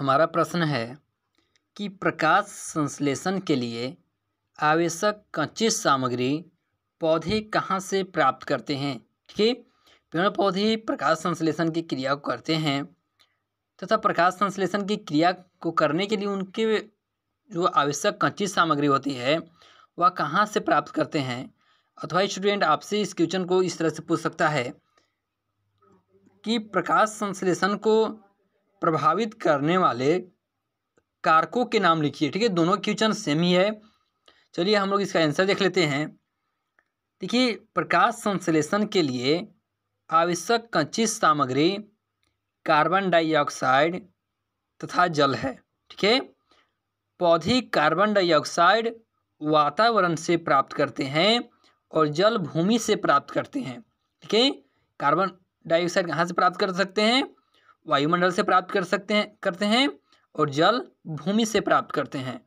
हमारा प्रश्न है कि प्रकाश संश्लेषण के लिए आवश्यक कच्ची सामग्री पौधे कहाँ से प्राप्त करते हैं ठीक है पेड़ पौधे प्रकाश संश्लेषण की क्रिया को करते हैं तथा प्रकाश संश्लेषण की क्रिया को करने के लिए उनके जो आवश्यक कच्ची सामग्री होती है वह कहाँ से प्राप्त करते हैं अथवा स्टूडेंट आपसे इस क्वेश्चन को इस तरह से पूछ सकता है कि प्रकाश संश्लेषण को प्रभावित करने वाले कारकों के नाम लिखिए ठीक है दोनों क्वेश्चन सेम ही है चलिए हम लोग इसका आंसर देख लेते हैं देखिए प्रकाश संश्लेषण के लिए आवश्यक कच्ची सामग्री कार्बन डाइऑक्साइड तथा जल है ठीक है पौधे कार्बन डाइऑक्साइड वातावरण से प्राप्त करते हैं और जल भूमि से प्राप्त करते हैं ठीक है कार्बन डाइऑक्साइड कहाँ से प्राप्त कर सकते हैं वायुमंडल से प्राप्त कर सकते हैं करते हैं और जल भूमि से प्राप्त करते हैं